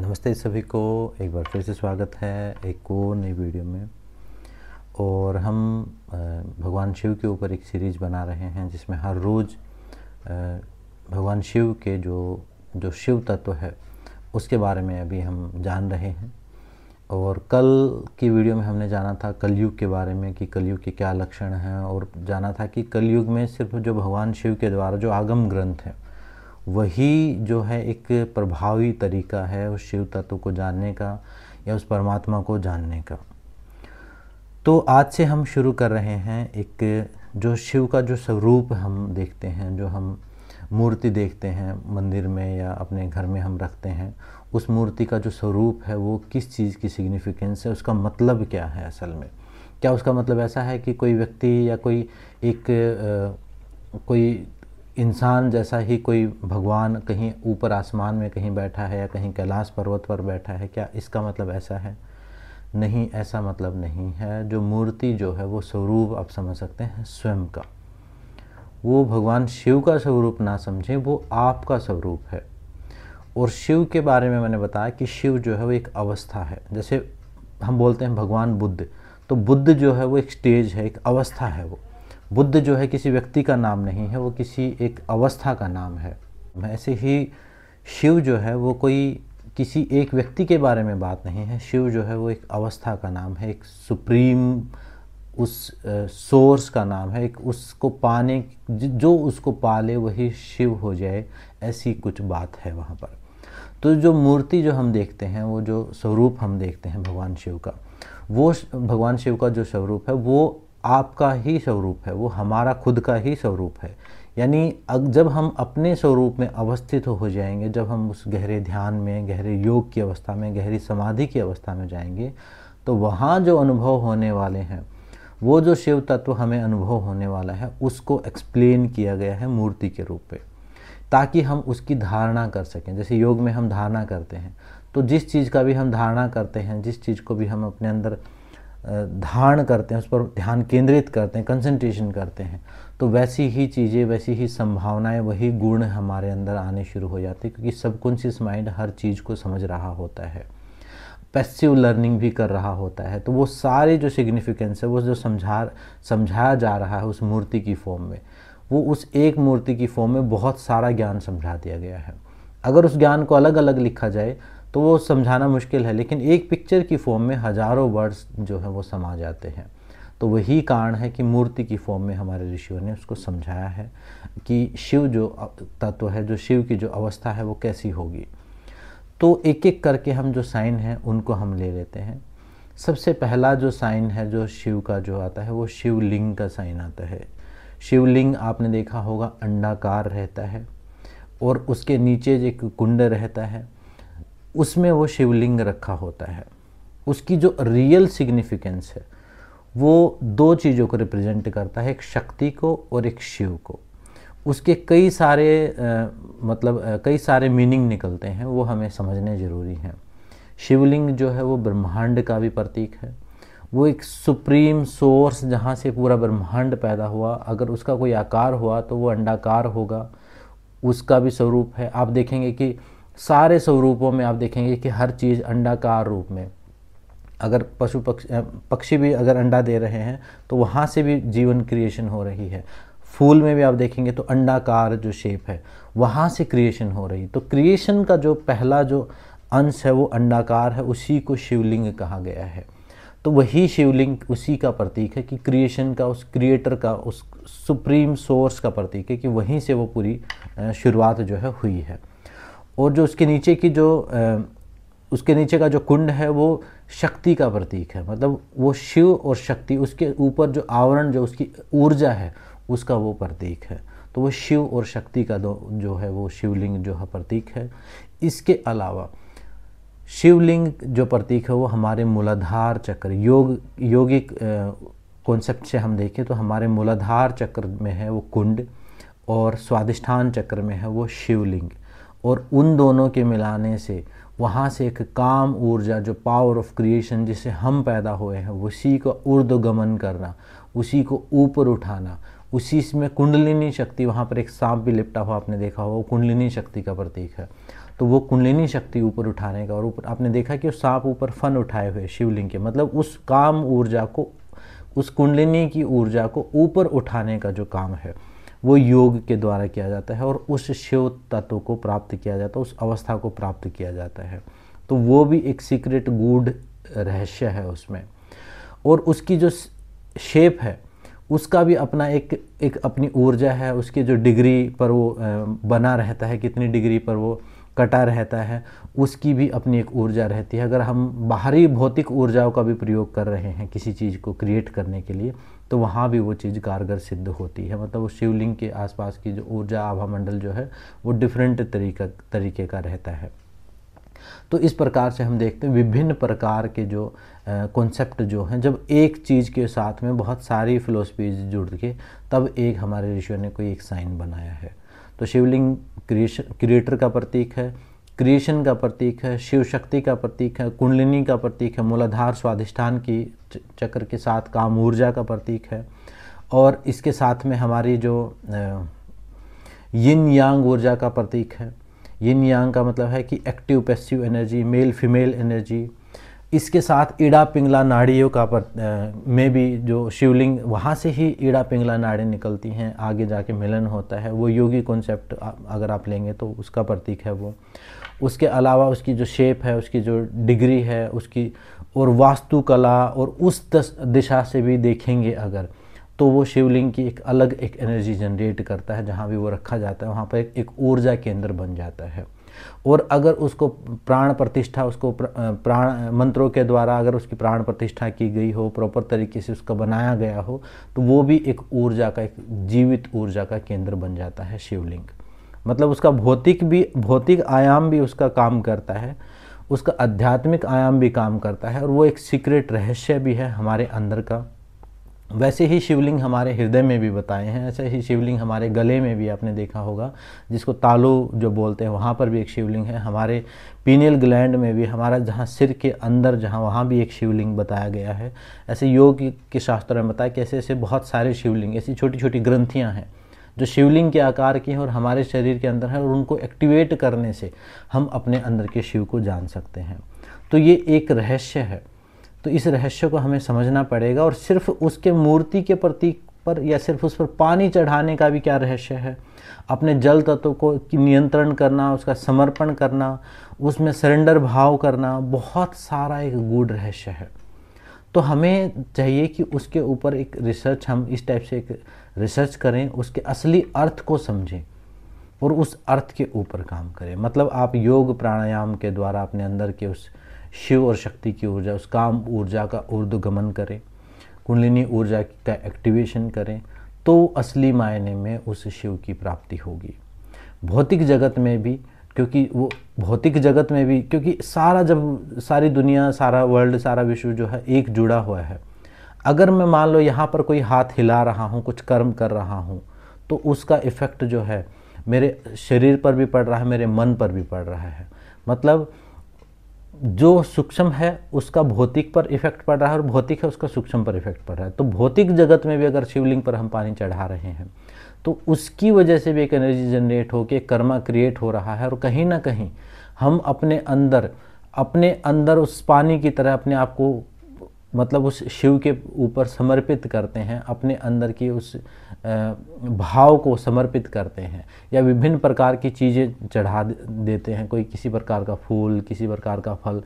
नमस्ते सभी को एक बार फिर से स्वागत है एक और नई वीडियो में और हम भगवान शिव के ऊपर एक सीरीज़ बना रहे हैं जिसमें हर रोज़ भगवान शिव के जो जो शिव तत्व है उसके बारे में अभी हम जान रहे हैं और कल की वीडियो में हमने जाना था कलयुग के बारे में कि कलयुग के क्या लक्षण हैं और जाना था कि कलयुग में सिर्फ जो भगवान शिव के द्वारा जो आगम ग्रंथ हैं वही जो है एक प्रभावी तरीका है उस शिव तत्व को जानने का या उस परमात्मा को जानने का तो आज से हम शुरू कर रहे हैं एक जो शिव का जो स्वरूप हम देखते हैं जो हम मूर्ति देखते हैं मंदिर में या अपने घर में हम रखते हैं उस मूर्ति का जो स्वरूप है वो किस चीज़ की सिग्निफिकेंस है उसका मतलब क्या है असल में क्या उसका मतलब ऐसा है कि कोई व्यक्ति या कोई एक आ, कोई इंसान जैसा ही कोई भगवान कहीं ऊपर आसमान में कहीं बैठा है या कहीं कैलाश पर्वत पर बैठा है क्या इसका मतलब ऐसा है नहीं ऐसा मतलब नहीं है जो मूर्ति जो है वो स्वरूप आप समझ सकते हैं स्वयं का वो भगवान शिव का स्वरूप ना समझें वो आपका स्वरूप है और शिव के बारे में मैंने बताया कि शिव जो है वो एक अवस्था है जैसे हम बोलते हैं भगवान बुद्ध तो बुद्ध जो है वो एक स्टेज है एक अवस्था है वो बुद्ध जो है किसी व्यक्ति का नाम नहीं है वो किसी एक अवस्था का नाम है ऐसे ही शिव जो है वो कोई किसी एक व्यक्ति के बारे में बात नहीं है शिव जो है वो एक अवस्था का नाम है एक सुप्रीम उस सोर्स का नाम है एक उसको पाने जो उसको पाले वही शिव हो जाए ऐसी कुछ बात है वहाँ पर तो जो मूर्ति जो हम देखते हैं वो जो स्वरूप हम देखते हैं भगवान शिव का वो भगवान शिव का जो स्वरूप है वो आपका ही स्वरूप है वो हमारा खुद का ही स्वरूप है यानी जब हम अपने स्वरूप में अवस्थित हो जाएंगे जब हम उस गहरे ध्यान में गहरे योग की अवस्था में गहरी समाधि की अवस्था में जाएंगे तो वहाँ जो अनुभव होने वाले हैं वो जो शिव तत्व हमें अनुभव होने वाला है उसको एक्सप्लेन किया गया है मूर्ति के रूप में ताकि हम उसकी धारणा कर सकें जैसे योग में हम धारणा करते हैं तो जिस चीज़ का भी हम धारणा करते हैं जिस चीज़ को भी हम अपने अंदर धारण करते हैं उस पर ध्यान केंद्रित करते हैं कंसंट्रेशन करते हैं तो वैसी ही चीज़ें वैसी ही संभावनाएं वही गुण हमारे अंदर आने शुरू हो जाते हैं क्योंकि सबकॉन्शियस माइंड हर चीज़ को समझ रहा होता है पैसिव लर्निंग भी कर रहा होता है तो वो सारे जो सिग्निफिकेंस है वो जो समझा समझाया जा रहा है उस मूर्ति की फॉर्म में वो उस एक मूर्ति की फॉर्म में बहुत सारा ज्ञान समझा दिया गया है अगर उस ज्ञान को अलग अलग लिखा जाए तो वो समझाना मुश्किल है लेकिन एक पिक्चर की फॉर्म में हजारों वर्ड्स जो है वो समा जाते हैं तो वही कारण है कि मूर्ति की फॉर्म में हमारे ऋषियों ने उसको समझाया है कि शिव जो तत्व है जो शिव की जो अवस्था है वो कैसी होगी तो एक एक करके हम जो साइन है उनको हम ले लेते हैं सबसे पहला जो साइन है जो शिव का जो आता है वो शिवलिंग का साइन आता है शिवलिंग आपने देखा होगा अंडाकार रहता है और उसके नीचे एक कुंड रहता है उसमें वो शिवलिंग रखा होता है उसकी जो रियल सिग्निफिकेंस है वो दो चीज़ों को रिप्रेजेंट करता है एक शक्ति को और एक शिव को उसके कई सारे आ, मतलब आ, कई सारे मीनिंग निकलते हैं वो हमें समझने ज़रूरी हैं शिवलिंग जो है वो ब्रह्मांड का भी प्रतीक है वो एक सुप्रीम सोर्स जहाँ से पूरा ब्रह्मांड पैदा हुआ अगर उसका कोई आकार हुआ तो वो अंडाकार होगा उसका भी स्वरूप है आप देखेंगे कि सारे स्वरूपों में आप देखेंगे कि हर चीज़ अंडाकार रूप में अगर पशु पक्षी पक्षी भी अगर अंडा दे रहे हैं तो वहाँ से भी जीवन क्रिएशन हो रही है फूल में भी आप देखेंगे तो अंडाकार जो शेप है वहाँ से क्रिएशन हो रही तो क्रिएशन का जो पहला जो अंश है वो अंडाकार है उसी को शिवलिंग कहा गया है तो वही शिवलिंग उसी का प्रतीक है कि क्रिएशन का उस क्रिएटर का उस सुप्रीम सोर्स का प्रतीक है कि वहीं से वो पूरी शुरुआत जो है हुई है और जो उसके नीचे की जो उसके नीचे का जो कुंड है वो शक्ति का प्रतीक है मतलब वो शिव और शक्ति उसके ऊपर जो आवरण जो उसकी ऊर्जा है उसका वो प्रतीक है तो वो शिव और शक्ति का दो जो है वो शिवलिंग जो है प्रतीक है इसके अलावा शिवलिंग जो प्रतीक है वो हमारे मूलाधार चक्र योग योगिक कॉन्सेप्ट से हम देखें तो हमारे मूलाधार चक्र में है वो कुंड और स्वादिष्ठान चक्र में है वो शिवलिंग और उन दोनों के मिलाने से वहाँ से एक काम ऊर्जा जो पावर ऑफ क्रिएशन जिसे हम पैदा हुए हैं उसी का ऊर्ध्वगमन करना उसी को ऊपर उठाना उसी में कुंडलिनी शक्ति वहाँ पर एक सांप भी लिपटा हुआ आपने देखा हुआ वो कुंडलिनी शक्ति का प्रतीक है तो वो कुंडलिनी शक्ति ऊपर उठाने का और ऊपर आपने देखा कि सांप ऊपर फन उठाए हुए शिवलिंग के मतलब उस काम ऊर्जा को उस कुंडलिनी की ऊर्जा को ऊपर उठाने का जो काम है वो योग के द्वारा किया जाता है और उस शिव तत्व को प्राप्त किया जाता है उस अवस्था को प्राप्त किया जाता है तो वो भी एक सीक्रेट गूढ़ रहस्य है उसमें और उसकी जो शेप है उसका भी अपना एक एक अपनी ऊर्जा है उसकी जो डिग्री पर वो बना रहता है कितनी डिग्री पर वो कटा रहता है उसकी भी अपनी एक ऊर्जा रहती है अगर हम बाहरी भौतिक ऊर्जाओं का भी प्रयोग कर रहे हैं किसी चीज़ को क्रिएट करने के लिए तो वहाँ भी वो चीज़ कारगर सिद्ध होती है मतलब वो शिवलिंग के आसपास की जो ऊर्जा आभा मंडल जो है वो डिफरेंट तरीका तरीके का रहता है तो इस प्रकार से हम देखते हैं विभिन्न प्रकार के जो कॉन्सेप्ट जो हैं जब एक चीज़ के साथ में बहुत सारी फिलोसफीज जुड़ के तब एक हमारे ऋषियों ने कोई एक साइन बनाया है तो शिवलिंग क्रिएशन क्रिएटर का प्रतीक है क्रिएशन का प्रतीक है शिव शक्ति का प्रतीक है कुंडलिनी का प्रतीक है मूलाधार स्वाधिष्ठान की चक्र के साथ काम ऊर्जा का प्रतीक है और इसके साथ में हमारी जो यिन यांग ऊर्जा का प्रतीक है यिन यांग का मतलब है कि active passive energy male female energy इसके साथ ईड़ा पिंगला नाड़ियों का पर में भी जो शिवलिंग वहाँ से ही ईड़ा पिंगला नाड़ी निकलती हैं आगे जाके मिलन होता है वो योगी कॉन्सेप्ट अगर आप लेंगे तो उसका प्रतीक है वो उसके अलावा उसकी जो शेप है उसकी जो डिग्री है उसकी और वास्तुकला और उस दिशा से भी देखेंगे अगर तो वो शिवलिंग की एक अलग एक एनर्जी जनरेट करता है जहाँ भी वो रखा जाता है वहाँ पर एक ऊर्जा केंद्र बन जाता है और अगर उसको प्राण प्रतिष्ठा उसको प्राण मंत्रों के द्वारा अगर उसकी प्राण प्रतिष्ठा की गई हो प्रॉपर तरीके से उसका बनाया गया हो तो वो भी एक ऊर्जा का एक जीवित ऊर्जा का केंद्र बन जाता है शिवलिंग मतलब उसका भौतिक भी भौतिक आयाम भी उसका काम करता है उसका आध्यात्मिक आयाम भी काम करता है और वो एक सीक्रेट रहस्य भी है हमारे अंदर का वैसे ही शिवलिंग हमारे हृदय में भी बताए हैं ऐसे ही शिवलिंग हमारे गले में भी आपने देखा होगा जिसको तालू जो बोलते हैं वहाँ पर भी एक शिवलिंग है हमारे पीनियल ग्लैंड में भी हमारा जहाँ सिर के अंदर जहाँ वहाँ भी एक शिवलिंग बताया गया है ऐसे योग के शास्त्रों में बताया कि ऐसे ऐसे बहुत सारे शिवलिंग ऐसी छोटी छोटी ग्रंथियाँ हैं जो शिवलिंग के आकार की हैं और हमारे शरीर के अंदर हैं और उनको एक्टिवेट करने से हम अपने अंदर के शिव को जान सकते हैं तो ये एक रहस्य है तो इस रहस्य को हमें समझना पड़ेगा और सिर्फ उसके मूर्ति के प्रतीक पर या सिर्फ उस पर पानी चढ़ाने का भी क्या रहस्य है अपने जल तत्व को नियंत्रण करना उसका समर्पण करना उसमें सरेंडर भाव करना बहुत सारा एक गूढ़ रहस्य है तो हमें चाहिए कि उसके ऊपर एक रिसर्च हम इस टाइप से एक रिसर्च करें उसके असली अर्थ को समझें और उस अर्थ के ऊपर काम करें मतलब आप योग प्राणायाम के द्वारा अपने अंदर के उस शिव और शक्ति की ऊर्जा उस काम ऊर्जा का ऊर्ध्वगमन करें कुंडलिनी ऊर्जा का एक्टिवेशन करें तो असली मायने में उस शिव की प्राप्ति होगी भौतिक जगत में भी क्योंकि वो भौतिक जगत में भी क्योंकि सारा जब सारी दुनिया सारा वर्ल्ड सारा विश्व जो है एक जुड़ा हुआ है अगर मैं मान लो यहाँ पर कोई हाथ हिला रहा हूँ कुछ कर्म कर रहा हूँ तो उसका इफ़ेक्ट जो है मेरे शरीर पर भी पड़ रहा है मेरे मन पर भी पड़ रहा है मतलब जो सूक्ष्म है उसका भौतिक पर इफेक्ट पड़ रहा है और भौतिक है उसका सूक्ष्म पर इफेक्ट पड़ रहा है तो भौतिक जगत में भी अगर शिवलिंग पर हम पानी चढ़ा रहे हैं तो उसकी वजह से भी एक एनर्जी जनरेट होकर कर्मा क्रिएट हो रहा है और कहीं ना कहीं हम अपने अंदर अपने अंदर उस पानी की तरह अपने आप को मतलब उस शिव के ऊपर समर्पित करते हैं अपने अंदर की उस भाव को समर्पित करते हैं या विभिन्न प्रकार की चीज़ें चढ़ा देते हैं कोई किसी प्रकार का फूल किसी प्रकार का फल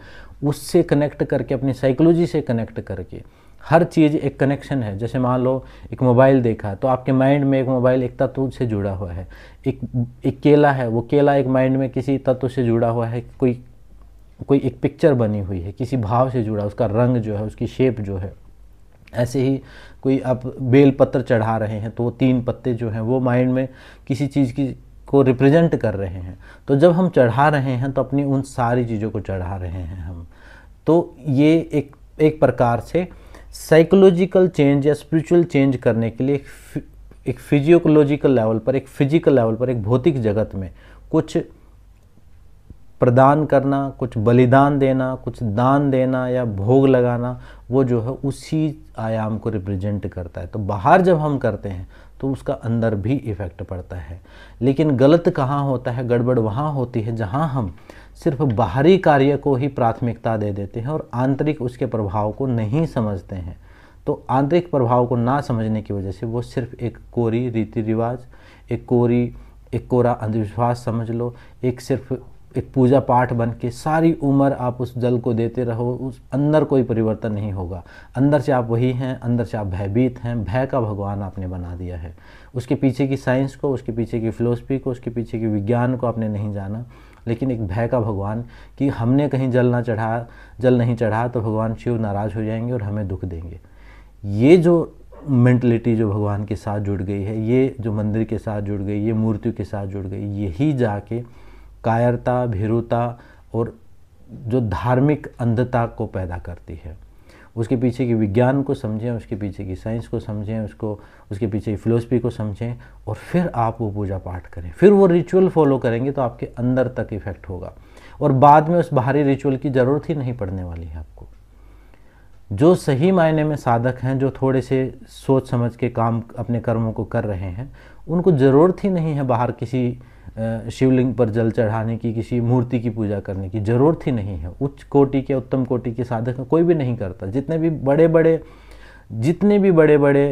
उससे कनेक्ट करके अपनी साइकोलॉजी से कनेक्ट करके हर चीज़ एक कनेक्शन है जैसे मान लो एक मोबाइल देखा तो आपके माइंड में एक मोबाइल एक तत्व से जुड़ा हुआ है एक एक केला है वो केला एक माइंड में किसी तत्व से जुड़ा हुआ है कोई कोई एक पिक्चर बनी हुई है किसी भाव से जुड़ा उसका रंग जो है उसकी शेप जो है ऐसे ही कोई आप बेल पत्र चढ़ा रहे हैं तो वो तीन पत्ते जो हैं वो माइंड में किसी चीज़ की को रिप्रेजेंट कर रहे हैं तो जब हम चढ़ा रहे हैं तो अपनी उन सारी चीज़ों को चढ़ा रहे हैं हम तो ये एक एक प्रकार से साइकोलॉजिकल चेंज या स्पिरिचुअल चेंज करने के लिए एक फिजियोलॉजिकल लेवल पर एक फिजिकल लेवल पर एक भौतिक जगत में कुछ प्रदान करना कुछ बलिदान देना कुछ दान देना या भोग लगाना वो जो है उसी आयाम को रिप्रेजेंट करता है तो बाहर जब हम करते हैं तो उसका अंदर भी इफ़ेक्ट पड़ता है लेकिन गलत कहाँ होता है गड़बड़ वहाँ होती है जहाँ हम सिर्फ बाहरी कार्य को ही प्राथमिकता दे देते हैं और आंतरिक उसके प्रभाव को नहीं समझते हैं तो आंतरिक प्रभाव को ना समझने की वजह से वो सिर्फ एक कोरी रीति रिवाज एक कोरी एक कोरा अंधविश्वास समझ लो एक सिर्फ एक पूजा पाठ बन के सारी उम्र आप उस जल को देते रहो उस अंदर कोई परिवर्तन नहीं होगा अंदर से आप वही हैं अंदर से आप भयभीत हैं भय का भगवान आपने बना दिया है उसके पीछे की साइंस को उसके पीछे की फ़िलोसफी को उसके पीछे की विज्ञान को आपने नहीं जाना लेकिन एक भय का भगवान कि हमने कहीं जल ना चढ़ा जल नहीं चढ़ा तो भगवान शिव नाराज़ हो जाएंगे और हमें दुख देंगे ये जो मेंटलिटी जो भगवान के साथ जुड़ गई है ये जो मंदिर के साथ जुड़ गई ये मूर्ति के साथ जुड़ गई यही जाके कायरता भीरुता और जो धार्मिक अंधता को पैदा करती है उसके पीछे की विज्ञान को समझें उसके पीछे की साइंस को समझें उसको उसके पीछे की फिलोसफी को समझें और फिर आप वो पूजा पाठ करें फिर वो रिचुअल फॉलो करेंगे तो आपके अंदर तक इफेक्ट होगा और बाद में उस बाहरी रिचुअल की ज़रूरत ही नहीं पड़ने वाली है आपको जो सही मायने में साधक हैं जो थोड़े से सोच समझ के काम अपने कर्मों को कर रहे हैं उनको ज़रूरत ही नहीं है बाहर किसी शिवलिंग पर जल चढ़ाने की किसी मूर्ति की पूजा करने की ज़रूरत ही नहीं है उच्च कोटि के उत्तम कोटि के साधक कोई भी नहीं करता जितने भी बड़े बड़े जितने भी बड़े बड़े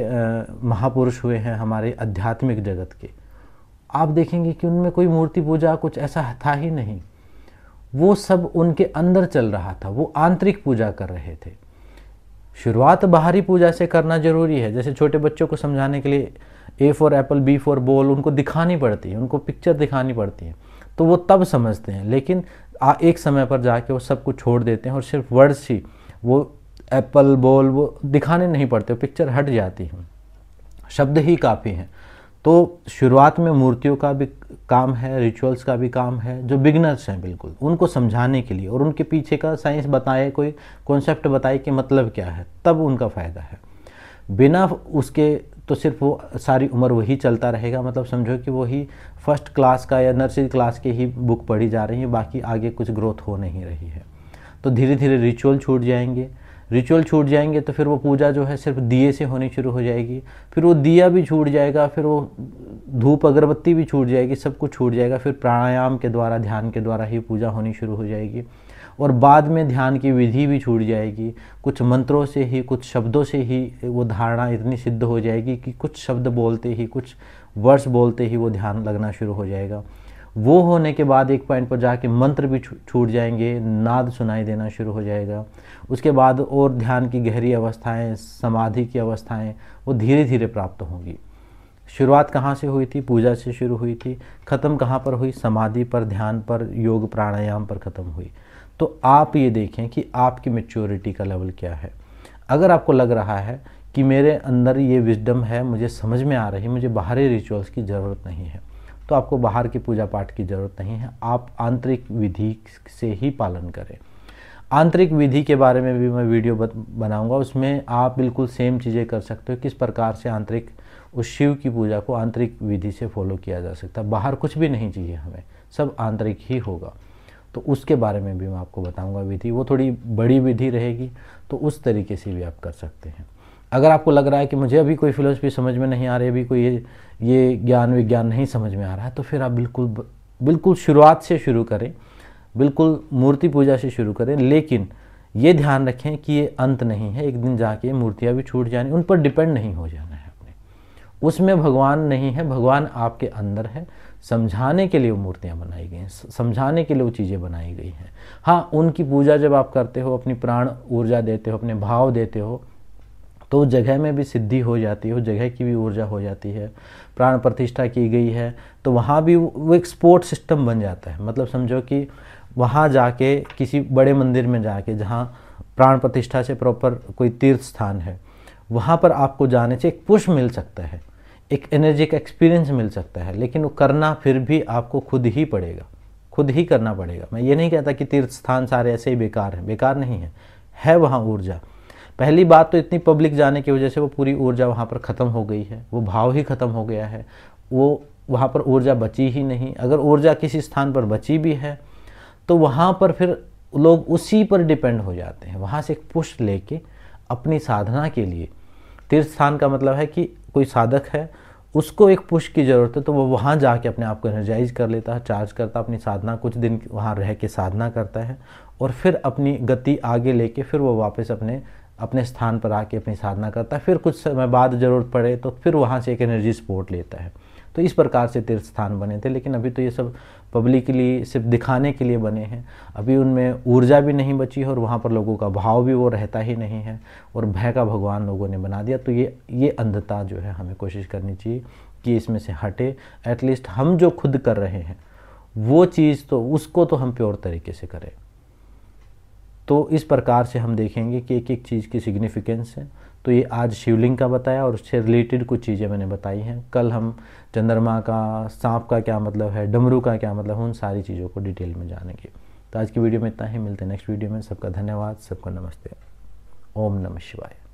महापुरुष हुए हैं हमारे आध्यात्मिक जगत के आप देखेंगे कि उनमें कोई मूर्ति पूजा कुछ ऐसा था ही नहीं वो सब उनके अंदर चल रहा था वो आंतरिक पूजा कर रहे थे शुरुआत बाहरी पूजा से करना ज़रूरी है जैसे छोटे बच्चों को समझाने के लिए A for apple B for ball उनको दिखानी पड़ती है उनको पिक्चर दिखानी पड़ती है तो वो तब समझते हैं लेकिन आ, एक समय पर जाके वो सब कुछ छोड़ देते हैं और सिर्फ वर्ड्स ही वो एप्पल बॉल वो दिखाने नहीं पड़ते पिक्चर हट जाती है शब्द ही काफ़ी हैं तो शुरुआत में मूर्तियों का भी काम है रिचुअल्स का भी काम है जो बिगनर्स हैं बिल्कुल उनको समझाने के लिए और उनके पीछे का साइंस बताए कोई कॉन्सेप्ट बताए कि मतलब क्या है तब उनका फ़ायदा है बिना उसके तो सिर्फ वो सारी उम्र वही चलता रहेगा मतलब समझो कि वही फर्स्ट क्लास का या नर्सरी क्लास के ही बुक पढ़ी जा रही है बाकी आगे कुछ ग्रोथ हो नहीं रही है तो धीरे धीरे रिचुअल छूट जाएंगे रिचुअल छूट जाएंगे तो फिर वो पूजा जो है सिर्फ दिए से होनी शुरू हो जाएगी फिर वो दिया भी छूट जाएगा फिर वो धूप अगरबत्ती भी छूट जाएगी सब कुछ छूट जाएगा फिर प्राणायाम के द्वारा ध्यान के द्वारा ही पूजा होनी शुरू हो जाएगी और बाद में ध्यान की विधि भी छूट जाएगी कुछ मंत्रों से ही कुछ शब्दों से ही वो धारणा इतनी सिद्ध हो जाएगी कि कुछ शब्द बोलते ही कुछ वर्ड्स बोलते ही वो ध्यान लगना शुरू हो जाएगा वो होने के बाद एक पॉइंट पर जाके मंत्र भी छूट जाएंगे नाद सुनाई देना शुरू हो जाएगा उसके बाद और ध्यान की गहरी अवस्थाएं समाधि की अवस्थाएं वो धीरे धीरे प्राप्त होंगी शुरुआत कहाँ से हुई थी पूजा से शुरू हुई थी ख़त्म कहाँ पर हुई समाधि पर ध्यान पर योग प्राणायाम पर ख़त्म हुई तो आप ये देखें कि आपकी मेच्योरिटी का लेवल क्या है अगर आपको लग रहा है कि मेरे अंदर ये विजडम है मुझे समझ में आ रही है मुझे बाहरी रिचुअल्स की ज़रूरत नहीं है तो आपको बाहर की पूजा पाठ की ज़रूरत नहीं है आप आंतरिक विधि से ही पालन करें आंतरिक विधि के बारे में भी मैं वीडियो बनाऊंगा उसमें आप बिल्कुल सेम चीज़ें कर सकते हो किस प्रकार से आंतरिक उस शिव की पूजा को आंतरिक विधि से फॉलो किया जा सकता है बाहर कुछ भी नहीं चाहिए हमें सब आंतरिक ही होगा तो उसके बारे में भी मैं आपको बताऊंगा विधि वो थोड़ी बड़ी विधि रहेगी तो उस तरीके से भी आप कर सकते हैं अगर आपको लग रहा है कि मुझे अभी कोई फिलोसफी समझ में नहीं आ रही अभी कोई ये ये ज्ञान विज्ञान नहीं समझ में आ रहा है तो फिर आप बिल्कुल बिल्कुल शुरुआत से शुरू करें बिल्कुल मूर्ति पूजा से शुरू करें लेकिन ये ध्यान रखें कि ये अंत नहीं है एक दिन जाके मूर्तियाँ भी छूट जानी उन पर डिपेंड नहीं हो जाना है अपने उसमें भगवान नहीं है भगवान आपके अंदर है समझाने के लिए वो मूर्तियाँ बनाई गई हैं समझाने के लिए वो चीज़ें बनाई गई हैं हाँ उनकी पूजा जब आप करते हो अपनी प्राण ऊर्जा देते हो अपने भाव देते हो तो उस जगह में भी सिद्धि हो जाती है उस जगह की भी ऊर्जा हो जाती है प्राण प्रतिष्ठा की गई है तो वहाँ भी वो एक स्पोर्ट सिस्टम बन जाता है मतलब समझो कि वहाँ जाके किसी बड़े मंदिर में जाके जहाँ प्राण प्रतिष्ठा से प्रॉपर कोई तीर्थ स्थान है वहाँ पर आपको जाने से एक पुश मिल सकता है एक एनर्जी का एक्सपीरियंस मिल सकता है लेकिन वो करना फिर भी आपको खुद ही पड़ेगा खुद ही करना पड़ेगा मैं ये नहीं कहता कि तीर्थ स्थान सारे ऐसे ही बेकार हैं बेकार नहीं है है वहाँ ऊर्जा पहली बात तो इतनी पब्लिक जाने की वजह से वो पूरी ऊर्जा वहाँ पर ख़त्म हो गई है वो भाव ही ख़त्म हो गया है वो वहाँ पर ऊर्जा बची ही नहीं अगर ऊर्जा किसी स्थान पर बची भी है तो वहाँ पर फिर लोग उसी पर डिपेंड हो जाते हैं वहाँ से एक पुष्ट लेके अपनी साधना के लिए तीर्थ स्थान का मतलब है कि कोई साधक है उसको एक पुश की ज़रूरत है तो वो वहाँ जा के अपने आप को एनर्जाइज कर लेता है चार्ज करता है अपनी साधना कुछ दिन वहाँ रह के साधना करता है और फिर अपनी गति आगे लेके फिर वो वापस अपने अपने स्थान पर आके अपनी साधना करता है फिर कुछ समय बाद ज़रूरत पड़े तो फिर वहाँ से एक एनर्जी स्पोर्ट लेता है तो इस प्रकार से तीर्थ स्थान बने थे लेकिन अभी तो ये सब पब्लिकली सिर्फ दिखाने के लिए बने हैं अभी उनमें ऊर्जा भी नहीं बची है और वहाँ पर लोगों का भाव भी वो रहता ही नहीं है और भय का भगवान लोगों ने बना दिया तो ये ये अंधता जो है हमें कोशिश करनी चाहिए कि इसमें से हटे एटलीस्ट हम जो खुद कर रहे हैं वो चीज़ तो उसको तो हम प्योर तरीके से करें तो इस प्रकार से हम देखेंगे कि एक एक चीज़ की सिग्निफिकेंस है तो ये आज शिवलिंग का बताया और उससे रिलेटेड कुछ चीज़ें मैंने बताई हैं कल हम चंद्रमा का सांप का क्या मतलब है डमरू का क्या मतलब है उन सारी चीज़ों को डिटेल में जानेंगे तो आज की वीडियो में इतना ही मिलते हैं नेक्स्ट वीडियो में सबका धन्यवाद सबका नमस्ते ओम नमः शिवाय